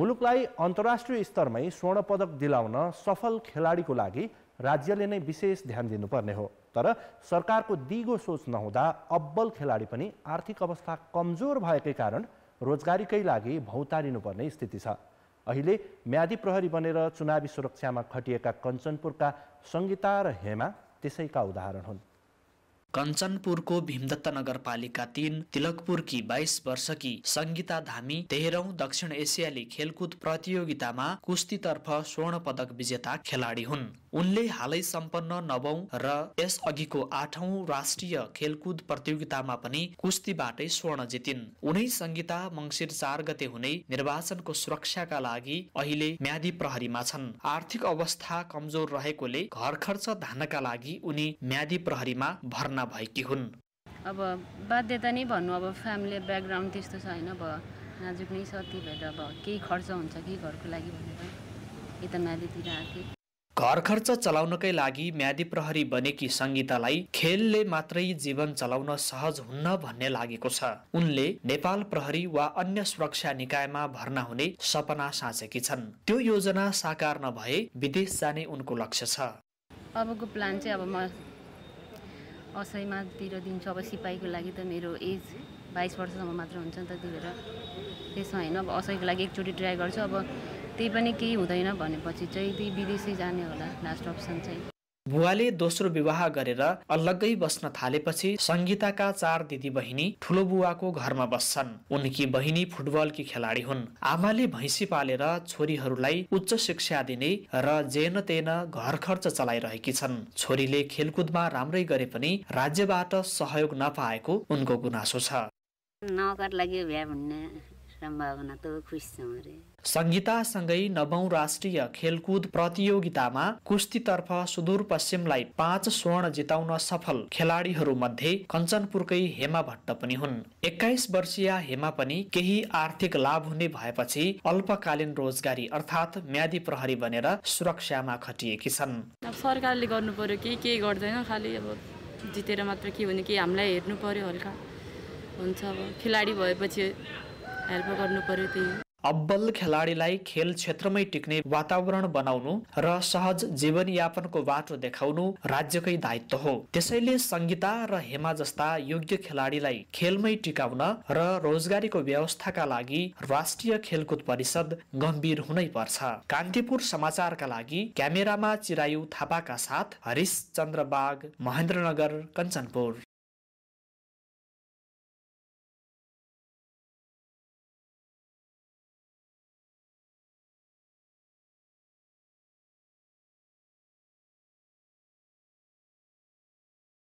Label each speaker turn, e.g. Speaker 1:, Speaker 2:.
Speaker 1: मुलुकलाई अन्तर्राष्ट्रिय स्तरमै स्वर्ण पदक दिलाउन सफल खेलाडीको लागि राज्यले नै विशेष ध्यान दिनुपर्ने हो तर सरकारको दिगो सोच नहुँदा अब्बल खेलाडी पनि आर्थिक अवस्था कमजोर भएकै कारण रोजगारीकै लागि भौतारिनुपर्ने स्थिति छ अहिले म्यादी प्रहरी बनेर चुनावी सुरक्षामा खटिएका कञ्चनपुरका सङ्गीता र हेमा त्यसैका उदाहरण हुन्
Speaker 2: कञ्चनपुरको भीमदत्त नगरपालिका तीन तिलकपुरकी बाइस वर्षकी सङ्गीता धामी तेह्रौं दक्षिण एसियाली खेलकुद प्रतियोगितामा कुस्तीतर्फ स्वर्ण पदक विजेता खेलाडी हुन् उनले हालै सम्पन्न नवौं र यसअघिको आठौं राष्ट्रिय खेलकुद प्रतियोगितामा पनि कुस्तीबाटै स्वर्ण जितिन् उनै संगीता मङ्सिर चार गते हुने निर्वाचनको सुरक्षाका लागि अहिले म्यादी प्रहरीमा छन् आर्थिक अवस्था कमजोर रहेकोले घर खर्च धान्नका लागि उनी म्यादी प्रहरीमा भर्ना भएकी हुन्
Speaker 3: अब बाध्यता नै भन्नु अब फ्यामिली ब्याकग्राउन्ड त्यस्तो छ होइन अब नाजुक नै छ त्यही भएर अब केही खर्च हुन्छ कि घरको लागि भनेर यता म्यादीतिर आएको
Speaker 2: घर खर्च चलाउनकै लागि म्यादी प्रहरी बनेकी सङ्गीतालाई खेलले मात्रै जीवन चलाउन सहज हुन्न भन्ने लागेको छ उनले नेपाल प्रहरी वा अन्य सुरक्षा निकायमा भर्ना हुने सपना साँचेकी छन् त्यो योजना साकार नभए विदेश जाने उनको लक्ष्य छ
Speaker 3: अबको प्लान चाहिँ अब म असैमातिर दिन्छु अब सिपाहीको लागि त मेरो एज बाइस वर्षसम्म मात्र हुन्छ नि त त्यही भएर त्यसमा होइन अब असैको लागि एकचोटि ट्राई गर्छु अब त्यही पनि केही हुँदैन भनेपछि चाहिँ त्यही विदेशै जाने होला लास्ट अप्सन चाहिँ
Speaker 2: बुवाले दोस्रो विवाह गरेर अलग्गै बस्न थालेपछि सङ्गीताका चार दिदी बहिनी ठुलो बुवाको घरमा बस्छन् उनकी बहिनी फुटबलकी खेलाडी हुन् आमाले भैँसी पालेर छोरीहरूलाई उच्च शिक्षा दिने र जेन तेन घर खर्च चलाइरहेकी छन् छोरीले खेलकुदमा राम्रै गरे पनि राज्यबाट सहयोग नपाएको उनको गुनासो छ सङ्गीतासँगै खुसी नवौं राष्ट्रिय खेलकुद प्रतियोगितामा कुस्तीतर्फ सुदूरपश्चिमलाई पाँच स्वर्ण जिताउन सफल खेलाडीहरू मध्ये कञ्चनपुरकै हेमा भट्ट पनि हुन् एक्काइस वर्षीय हेमा पनि केही आर्थिक लाभ हुने भएपछि अल्पकालीन रोजगारी अर्थात् म्यादी प्रहरी बनेर सुरक्षामा खटिएकी छन्
Speaker 3: सरकारले गर्नु पर्यो केही केही गर्दैन खालि अब जितेर मात्र के हुने के हामीलाई हेर्नु पर्यो हल्का हुन्छ अब
Speaker 2: खेलाडी भएपछि हेल्प गर्नु पर्यो त्यही अब्बल खेलाडीलाई खेल क्षेत्रमै टिक्ने वातावरण बनाउनु र सहज जीवनयापनको बाटो देखाउनु राज्यकै दायित्व हो त्यसैले संगीता र हेमा जस्ता योग्य खेलाडीलाई खेलमै टिकाउन र रोजगारीको व्यवस्थाका लागि राष्ट्रिय खेलकुद परिषद गम्भीर हुनै पर्छ कान्तिपुर समाचारका लागि क्यामेरामा चिरायु थापाका साथ
Speaker 1: हरिश चन्द्र बाग महेन्द्रनगर कञ्चनपुर